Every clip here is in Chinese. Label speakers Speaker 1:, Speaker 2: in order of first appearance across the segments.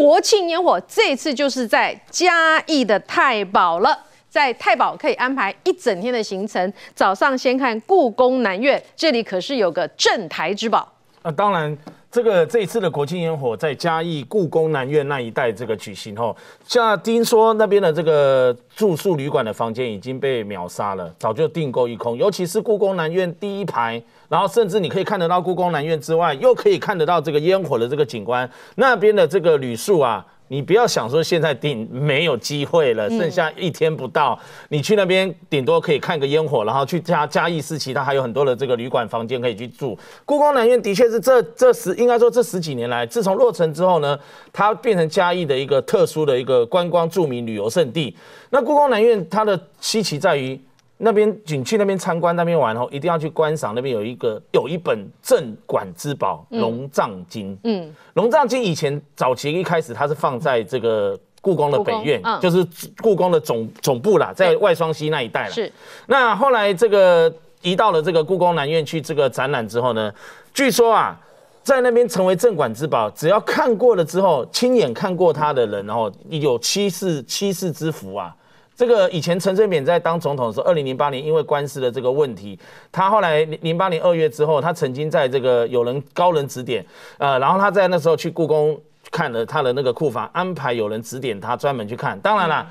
Speaker 1: 国庆烟火这次就是在嘉义的太保了，在太保可以安排一整天的行程，早上先看故宫南苑，这里可是有个镇台之宝。
Speaker 2: 啊，当然。这个这一次的国庆烟火在嘉义故宫南院那一带这个举行哦，像听说那边的这个住宿旅馆的房间已经被秒杀了，早就订购一空。尤其是故宫南院第一排，然后甚至你可以看得到故宫南院之外，又可以看得到这个烟火的这个景观，那边的这个旅宿啊。你不要想说现在顶没有机会了，剩下一天不到，你去那边顶多可以看个烟火，然后去嘉加义市，其他还有很多的这个旅馆房间可以去住。故宫南院的确是这这十应该说这十几年来，自从落成之后呢，它变成嘉义的一个特殊的一个观光著名旅游胜地。那故宫南院它的稀奇在于。那边景区那边参观那边玩哦，一定要去观赏那边有一个有一本镇馆之宝《龙藏经》。嗯，《龙藏经》以前早期一开始它是放在这个故宫的北院，就是故宫的总总部啦，在外双溪那一带啦。是。那后来这个移到了这个故宫南院去这个展览之后呢，据说啊，在那边成为镇馆之宝，只要看过了之后，亲眼看过它的人，然后有七世七世之福啊。这个以前陈水扁在当总统的时候，二零零八年因为官司的这个问题，他后来零零八年二月之后，他曾经在这个有人高人指点，呃，然后他在那时候去故宫看了他的那个库房，安排有人指点他专门去看。当然了，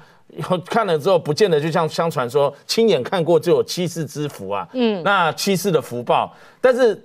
Speaker 2: 看了之后不见得就像相传说亲眼看过就有七世之福啊。嗯，那七世的福报，但是。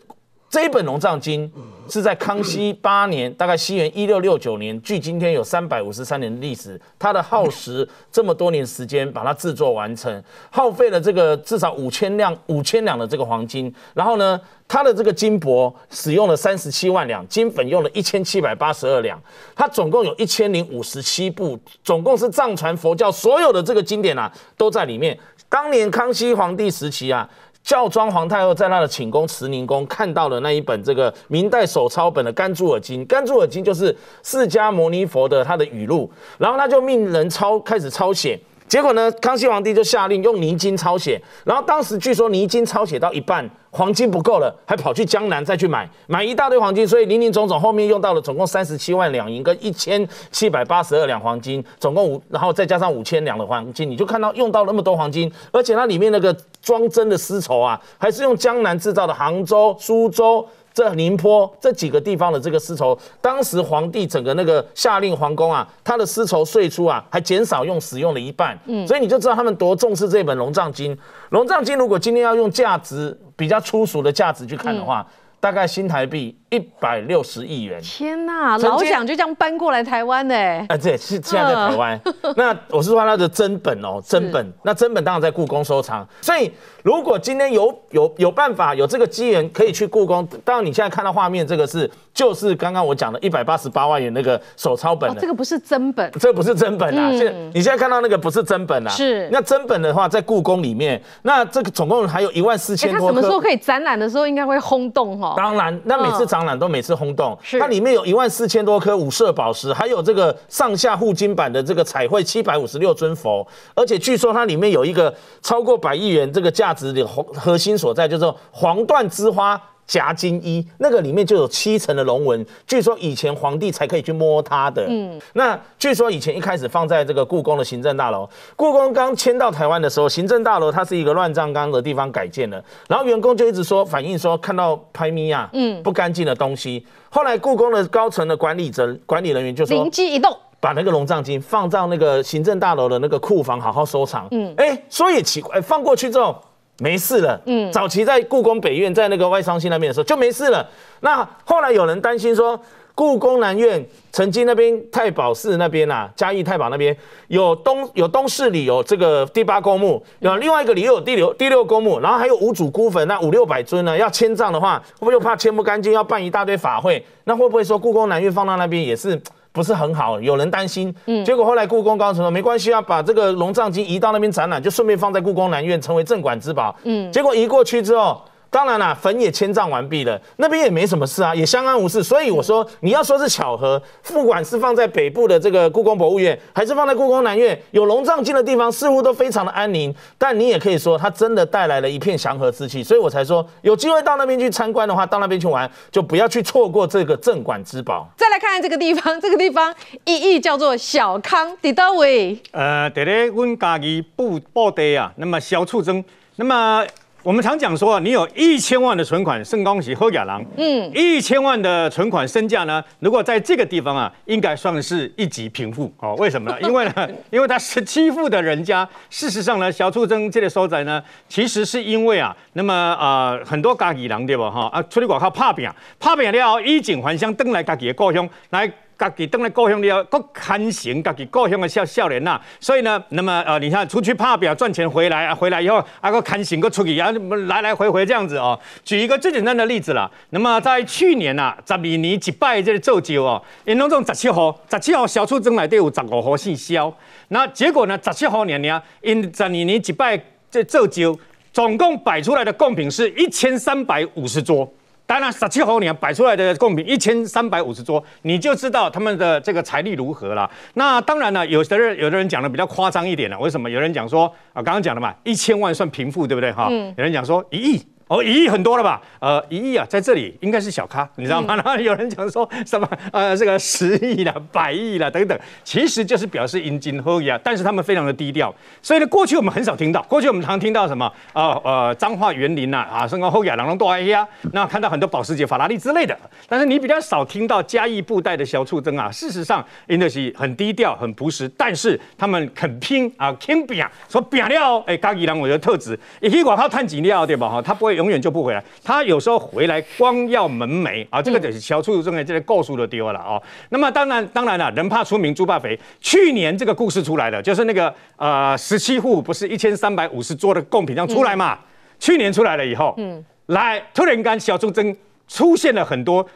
Speaker 2: 这一本《龙藏经》是在康熙八年，大概西元一六六九年，距今天有三百五十三年的历史。它的耗时这么多年时间把它制作完成，耗费了这个至少五千两五千两的这个黄金。然后呢，它的这个金箔使用了三十七万两，金粉用了一千七百八十二两。它总共有一千零五十七部，总共是藏传佛教所有的这个经典啊都在里面。当年康熙皇帝时期啊。孝庄皇太后在她的寝宫慈宁宫看到了那一本这个明代手抄本的《甘珠尔经》，《甘珠尔经》就是释迦牟尼佛的他的语录，然后他就命人抄，开始抄写。结果呢？康熙皇帝就下令用泥金抄写，然后当时据说泥金抄写到一半，黄金不够了，还跑去江南再去买，买一大堆黄金，所以林林总总后面用到了总共三十七万两银跟一千七百八十二两黄金，总共五，然后再加上五千两的黄金，你就看到用到那么多黄金，而且它里面那个装帧的丝绸啊，还是用江南制造的，杭州、苏州。这宁波这几个地方的这个丝绸，当时皇帝整个那个下令皇宫啊，他的丝绸税出啊，还减少用使用了一半，所以你就知道他们多重视这本《龙藏经》。《龙藏经》如果今天要用价值比较粗俗的价值去看的话，大概新台币。一百六十亿元！
Speaker 1: 天哪，老蒋就这样搬过来台湾呢？啊，
Speaker 2: 对，是现在在台湾。那我是说他的真本哦，真本。那真本当然在故宫收藏。所以如果今天有有有办法，有这个机缘，可以去故宫。当然你现在看到画面，这个是就是刚刚我讲的一百八十八万元那个手抄本。这个
Speaker 1: 不是真本，这个不是真本啊！现
Speaker 2: 你现在看到那个不是真本啊！是。那真本的话在故宫里面，那这个总共还有一万四千多。他什么时候
Speaker 1: 可以展览的时候，应该会轰动哦？当然，那每次
Speaker 2: 展。都每次轰动，它里面有一万四千多颗五色宝石，还有这个上下护金版的这个彩绘七百五十六尊佛，而且据说它里面有一个超过百亿元这个价值的核核心所在，就是黄缎之花。夹金衣那个里面就有七层的龙纹，据说以前皇帝才可以去摸它的。嗯，那据说以前一开始放在这个故宫的行政大楼，故宫刚迁到台湾的时候，行政大楼它是一个乱葬岗的地方改建的，然后员工就一直说反映说看到拍咪啊，嗯，不干净的东西。后来故宫的高层的管理者管理人员就说灵机一动，把那个龙藏金放到那个行政大楼的那个库房好好收藏。嗯，哎，说也奇怪，放过去之后。没事了，嗯，早期在故宫北院，在那个外商西那边的时候就没事了。那后来有人担心说，故宫南院曾经那边太保寺那边呐，嘉义太保那边有东有东市里有这个第八公墓，有另外一个里有第六第六公墓，然后还有五组孤坟，那五六百尊呢，要迁葬的话，会不会又怕迁不干净，要办一大堆法会？那会不会说故宫南院放到那边也是？不是很好，有人担心，嗯，结果后来故宫高层说没关系啊，把这个龙藏经移到那边展览，就顺便放在故宫南院，成为镇馆之宝，嗯，结果移过去之后。当然啦，坟也迁葬完毕了，那边也没什么事啊，也相安无事。所以我说，你要说是巧合，不管是放在北部的这个故宫博物院，还是放在故宫南院有龙藏经的地方，似乎都非常的安宁。但你也可以说，它真的带来了一片祥和之气。所以我才说，有机会到那边去参观的话，到那边去玩，就不要去错过这个镇馆之宝。
Speaker 1: 再来看看这个地方，这个地方意义叫做小康迪到维。
Speaker 2: 呃，得咧，阮家己布
Speaker 1: 布地啊，那么小畜生，那么。我们常讲说，你有一千万的存款，盛光喜和亚郎，嗯，一千万的存款身价呢，如果在这个地方啊，应该算是一级贫富哦。为什么呢？因为呢，因为他十七富的人家。事实上呢，小畜生这个时候呢，其实是因为啊，那么啊，很多家己人对不哈啊，出去外靠怕拼，怕拼了衣锦还乡，登来家己的故乡来。家己当来故乡了，搁看行，家己故乡的少少年呐，所以呢，那么呃，你看出去拍表赚钱回来啊，回来以后啊，搁看行，搁出去啊，来来回回这样子哦。举一个最简单的例子啦。那么在去年呐，十二年一拜这做酒哦，因拢种十七号，十七号小出征内都有十五号姓肖，那结果呢，十七号年年因十二年一拜这做酒，总共摆出来的贡品是一千三百五十桌。当然，十七猴年摆出来的贡品一千三百五十桌，你就知道他们的这个财力如何了。那当然了，有的人有的人讲的比较夸张一点了。为什么？有人讲说啊，刚刚讲了嘛，一千万算贫富，对不对？哈，有人讲说一亿。哦，一亿很多了吧？呃，一亿啊，在这里应该是小咖，你知道吗？然后 有人讲说什么？呃，这个十亿了、百亿了等等，其实就是表示殷金厚雅，但是他们非常的低调，所以呢，过去我们很少听到。过去我们常听到什么？呃呃，彰化园林呐，啊，身高后雅，郎龙多埃呀，那看到很多保时捷、法拉利之类的，但是你比较少听到嘉义布袋的小畜生啊。事实上，殷德喜很低调、很朴实，但是他们肯拼啊，肯拼，说拼了，哎，嘉义人有个特质，一去广头赚钱料对吧？哈，他不会。永远就不回来，他有时候回来光要门楣啊，这个小朱忠这个构数都丢了啊。那么当然当然了，人怕出名猪怕肥。去年这个故事出来的就是那个呃十七户不是一千三百五十桌的贡品这样出来嘛？去年出来了以后，嗯，来突然间小朱忠出现了很多。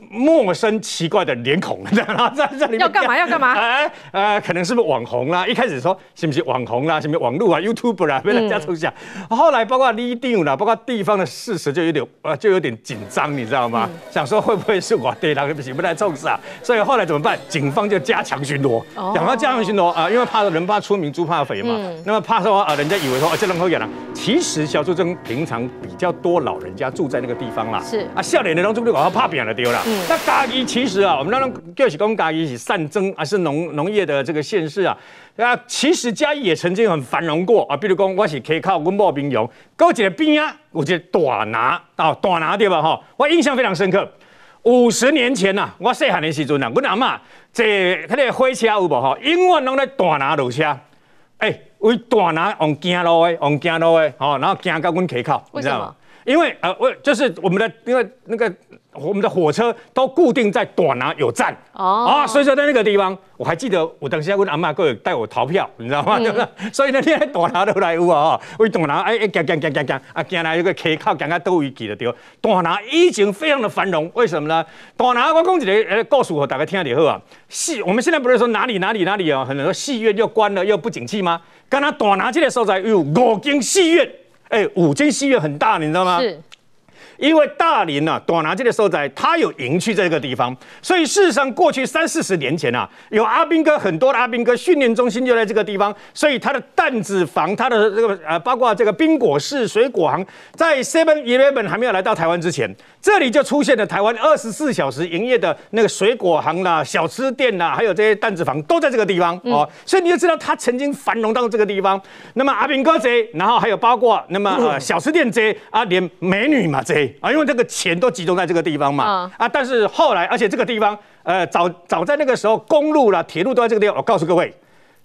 Speaker 1: 陌生奇怪的脸孔，然 后在这里要干嘛？要干嘛？哎呃，可能是不是网红啦？一开始说是不是网红啦？什么网络啊？YouTube 啦，被人家臭死。后来包括 l 里长啦，包括地方的事实就有点呃，就有点紧张，你知道吗？想说会不会是我对他不行，被人家臭啊？所以后来怎么办？警方就加强巡逻。哦。想要加强巡逻啊，因为怕人怕出名，猪怕肥嘛。嗯。那么怕说呃，人家以为说而且人口远了。其实小树林平常比较多老人家住在那个地方啦。是。啊，笑脸的人就怕怕扁了丢了。那嘉义其实啊，我们那种就是讲嘉义善争啊，是农农业的这个现市啊。那其实嘉义也曾经很繁荣过啊。比如讲，我是客靠阮母兵游，高一个边啊，有一个大拿啊，大拿对吧？哈，我印象非常深刻。五十年前呐，我细汉的时阵啊，阮阿妈坐那个火车有无？哈，永远拢在大拿路车，哎，为大拿往行路的，往行路的，吼，然后行到阮溪靠，你知道吗？因为呃，我就是我们的，因为那个我们的火车都固定在大拿有站
Speaker 2: 哦，啊，所
Speaker 1: 以说在那个地方，我还记得我等一下问阿妈过来带我逃票，你知道吗？对不对？所以那天来拿都来有啊，我一拿大南哎，行行行行行，啊，行来一个客靠行到都一起了，对。大拿以前非常的繁荣，为什么呢？大拿我讲子来呃告诉我，大家听下以后啊，戏我们现在不是说哪里哪里哪里啊，很多戏院又关了又不景气吗？刚刚大拿去的时候才有五间戏院。哎，五间戏院很大，你知道吗？是。因为大林呢，短拿这个受灾，他有营区这个地方，所以事实上过去三四十年前啊，有阿兵哥很多的阿兵哥训练中心就在这个地方，所以他的担子房，他的这个呃，包括这个冰果室、水果行，在 Seven Eleven 还没有来到台湾之前，这里就出现了台湾二十四小时营业的那个水果行啦、小吃店啦，还有这些担子房都在这个地方哦，所以你就知道他曾经繁荣到这个地方。那么阿兵哥这，然后还有包括那么呃小吃店这，啊，连美女嘛这。啊，因为这个钱都集中在这个地方嘛，啊，但是后来，而且这个地方，呃，早早在那个时候，公路啦、铁路都在这个地方。我告诉各位，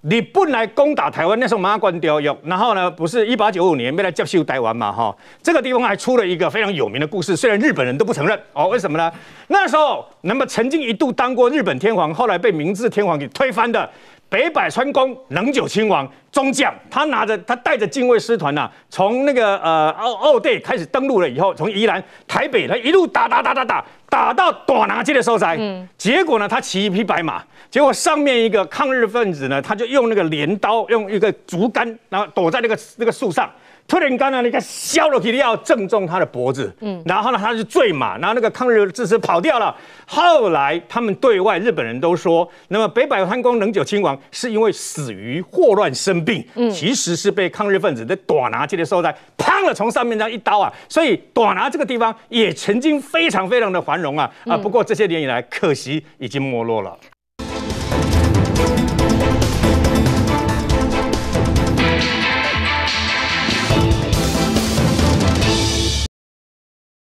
Speaker 1: 你不来攻打台湾，那时候马上关掉用。然后呢，不是一八九五年被来接收台湾嘛，哈，这个地方还出了一个非常有名的故事，虽然日本人都不承认哦，为什么呢？那时候，那么曾经一度当过日本天皇，后来被明治天皇给推翻的。北百川宫能久亲王中将，他拿着他带着禁卫师团呐，从那个呃澳澳队开始登陆了以后，从宜兰台北，他一路打打打打打打到短拿街的候才，嗯，结果呢，他骑一匹白马，结果上面一个抗日分子呢，他就用那个镰刀，用一个竹竿，然后躲在那个那个树上。突然间呢，那个削了皮的要正中他的脖子，嗯，然后呢，他是坠马，然后那个抗日志士跑掉了。后来他们对外，日本人都说，那么北百川宫能久亲王是因为死于霍乱生病，嗯，其实是被抗日分子在躲拿去的时候在砰了从上面那一刀啊，所以躲拿这个地方也曾经非常非常的繁荣啊啊，不过这些年以来，可惜已经没落了。